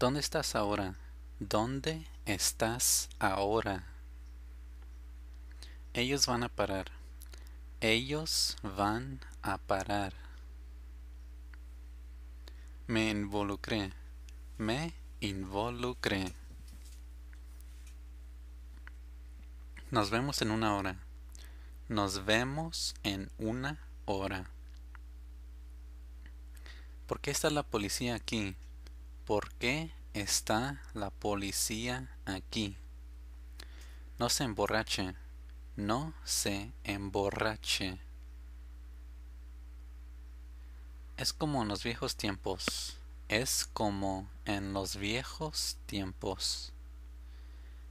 ¿Dónde estás ahora? ¿Dónde estás ahora? Ellos van a parar. Ellos van a parar. Me involucré. Me involucré. Nos vemos en una hora. Nos vemos en una hora. ¿Por qué está la policía aquí? ¿Por qué está la policía aquí? No se emborrache. No se emborrache. Es como en los viejos tiempos. Es como en los viejos tiempos.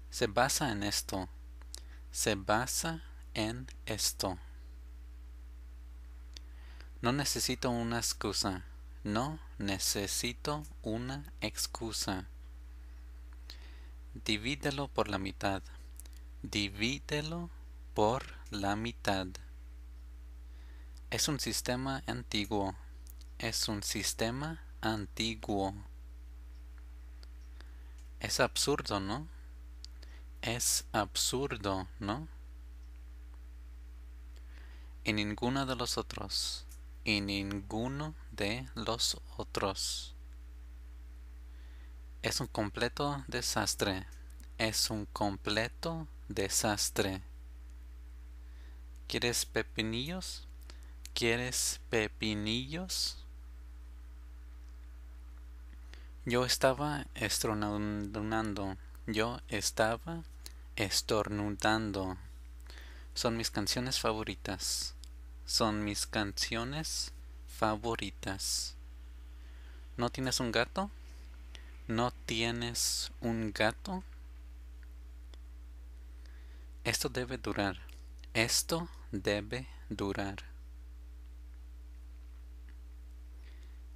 Se basa en esto. Se basa en esto. No necesito una excusa. No necesito una excusa. Divídelo por la mitad. Divídelo por la mitad. Es un sistema antiguo. Es un sistema antiguo. Es absurdo, ¿no? Es absurdo, ¿no? Y ninguno de los otros. Y ninguno de los otros. Es un completo desastre. Es un completo desastre. ¿Quieres pepinillos? ¿Quieres pepinillos? Yo estaba estornudando. Yo estaba estornudando. Son mis canciones favoritas. Son mis canciones favoritas? ¿No tienes un gato? ¿No tienes un gato? Esto debe durar. Esto debe durar.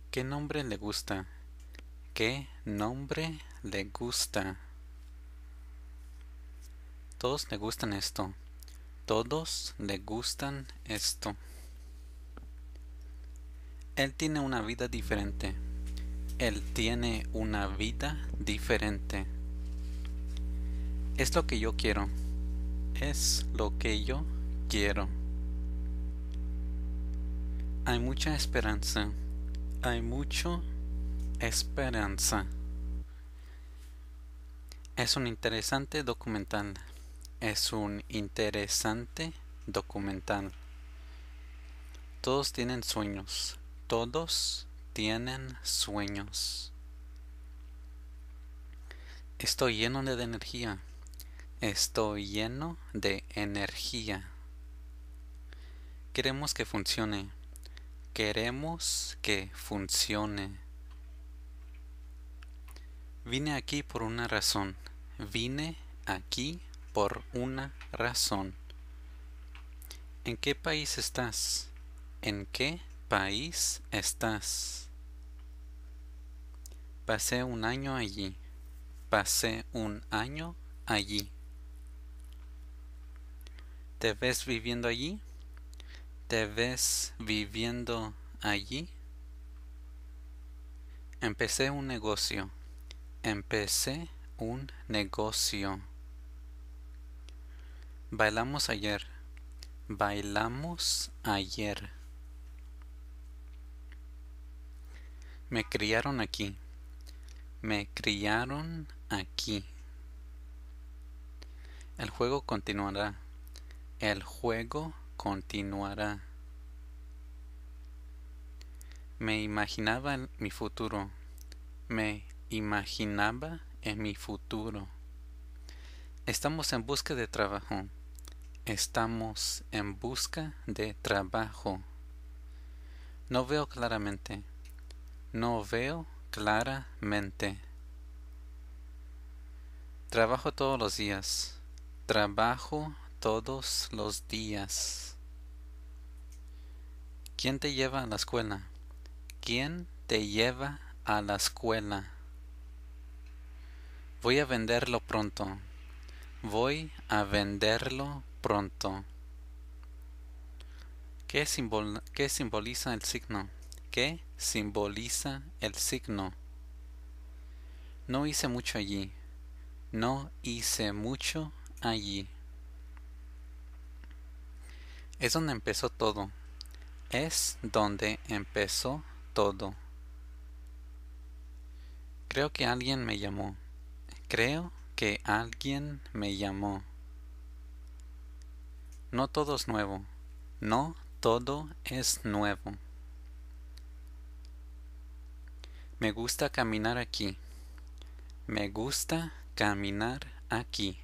¿Qué nombre le gusta? ¿Qué nombre le gusta? Todos le gustan esto. Todos le gustan esto. Él tiene una vida diferente. Él tiene una vida diferente. Es lo que yo quiero. Es lo que yo quiero. Hay mucha esperanza. Hay mucho esperanza. Es un interesante documental. Es un interesante documental. Todos tienen sueños. Todos tienen sueños. Estoy lleno de energía. Estoy lleno de energía. Queremos que funcione. Queremos que funcione. Vine aquí por una razón. Vine aquí por una razón. ¿En qué país estás? ¿En qué país estás? Pasé un año allí. Pasé un año allí. ¿Te ves viviendo allí? ¿Te ves viviendo allí? Empecé un negocio. Empecé un negocio. Bailamos ayer. Bailamos ayer. Me criaron aquí. Me criaron aquí. El juego continuará. El juego continuará. Me imaginaba en mi futuro. Me imaginaba en mi futuro. Estamos en busca de trabajo. Estamos en busca de trabajo. No veo claramente. No veo claramente. Trabajo todos los días. Trabajo todos los días. ¿Quién te lleva a la escuela? ¿Quién te lleva a la escuela? Voy a venderlo pronto. Voy a venderlo pronto. ¿Qué, simboliza el signo? que simboliza el signo. No hice mucho allí. No hice mucho allí. Es donde empezó todo. Es donde empezó todo. Creo que alguien me llamó. Creo que alguien me llamó. No todo es nuevo. No todo es nuevo. Me gusta caminar aquí. Me gusta caminar aquí.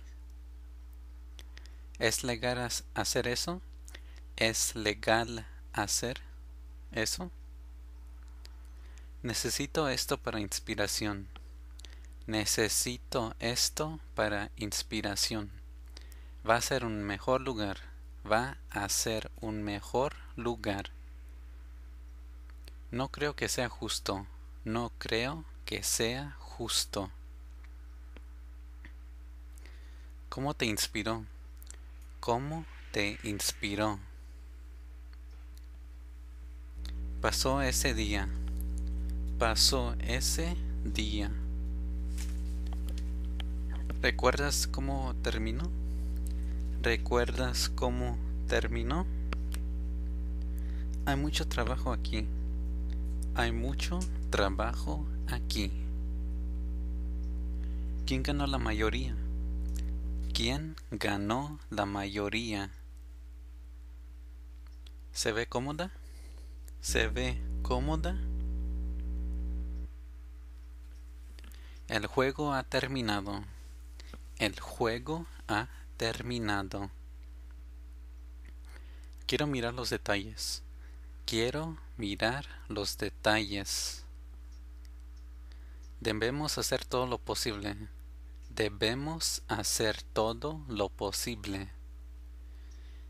¿Es legal hacer eso? ¿Es legal hacer eso? Necesito esto para inspiración. Necesito esto para inspiración. Va a ser un mejor lugar. Va a ser un mejor lugar. No creo que sea justo no creo que sea justo. ¿Cómo te inspiró? ¿Cómo te inspiró? Pasó ese día. Pasó ese día. ¿Recuerdas cómo terminó? ¿Recuerdas cómo terminó? Hay mucho trabajo aquí. Hay mucho Trabajo aquí. ¿Quién ganó la mayoría? ¿Quién ganó la mayoría? ¿Se ve cómoda? ¿Se ve cómoda? El juego ha terminado. El juego ha terminado. Quiero mirar los detalles. Quiero mirar los detalles. Debemos hacer todo lo posible. Debemos hacer todo lo posible.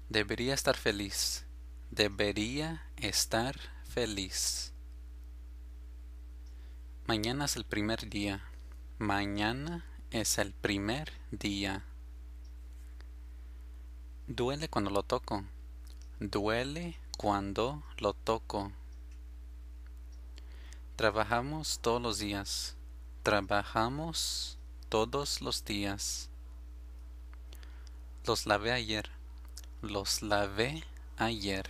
Debería estar feliz. Debería estar feliz. Mañana es el primer día. Mañana es el primer día. Duele cuando lo toco. Duele cuando lo toco. Trabajamos todos los días. Trabajamos todos los días. Los lavé ayer. Los lavé ayer.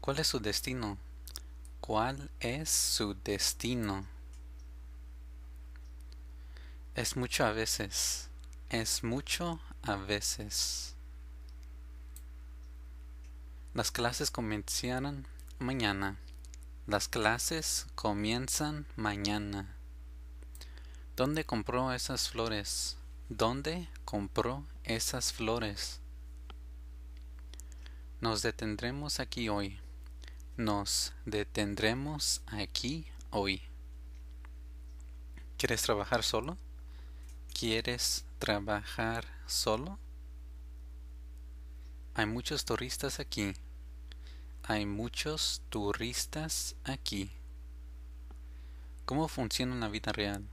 ¿Cuál es su destino? ¿Cuál es su destino? Es mucho a veces. Es mucho a veces. Las clases comenzarán mañana. Las clases comienzan mañana. ¿Dónde compró esas flores? ¿Dónde compró esas flores? Nos detendremos aquí hoy. Nos detendremos aquí hoy. ¿Quieres trabajar solo? ¿Quieres trabajar solo? Hay muchos turistas aquí. Hay muchos turistas aquí. ¿Cómo funciona en la vida real?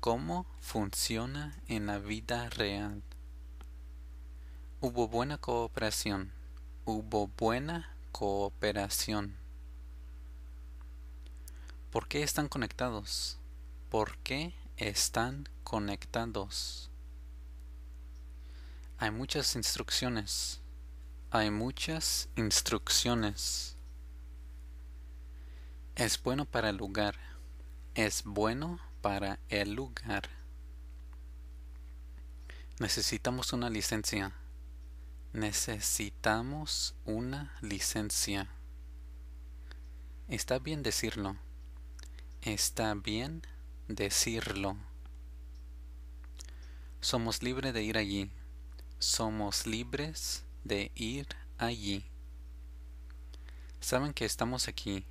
¿Cómo funciona en la vida real? Hubo buena cooperación. Hubo buena cooperación. ¿Por qué están conectados? ¿Por qué están conectados? Hay muchas instrucciones. Hay muchas instrucciones. Es bueno para el lugar. Es bueno para el lugar. Necesitamos una licencia. Necesitamos una licencia. Está bien decirlo. Está bien decirlo. Somos libres de ir allí. Somos libres de ir allí. Saben que estamos aquí.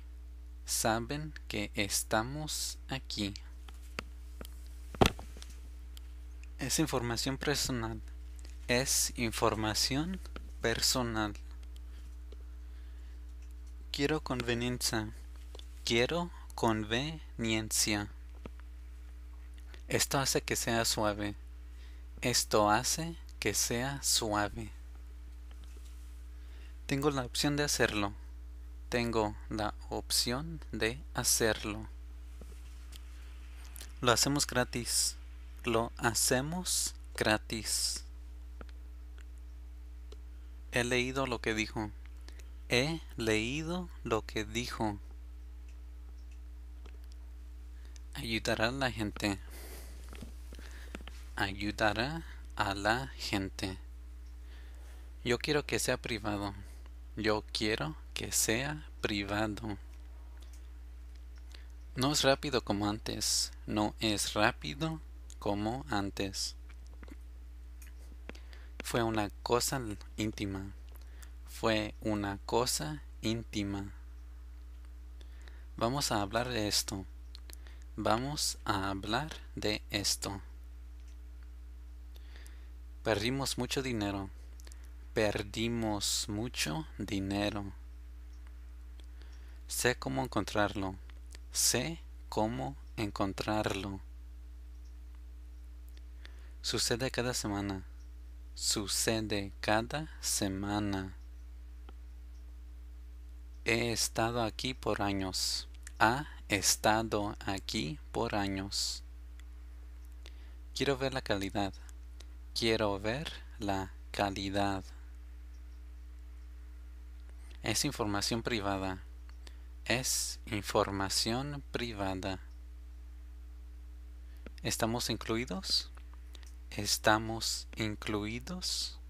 Saben que estamos aquí. Es información personal. Es información personal. Quiero conveniencia. Quiero conveniencia. Esto hace que sea suave. Esto hace que sea suave. Tengo la opción de hacerlo. Tengo la opción de hacerlo. Lo hacemos gratis. Lo hacemos gratis. He leído lo que dijo. He leído lo que dijo. Ayudará a la gente. Ayudará a la gente. Yo quiero que sea privado. Yo quiero que sea privado. No es rápido como antes. No es rápido como antes. Fue una cosa íntima. Fue una cosa íntima. Vamos a hablar de esto. Vamos a hablar de esto. Perdimos mucho dinero. Perdimos mucho dinero. Sé cómo encontrarlo. Sé cómo encontrarlo. Sucede cada semana. Sucede cada semana. He estado aquí por años. Ha estado aquí por años. Quiero ver la calidad. Quiero ver la calidad. Es información privada. Es información privada. ¿Estamos incluidos? ¿Estamos incluidos?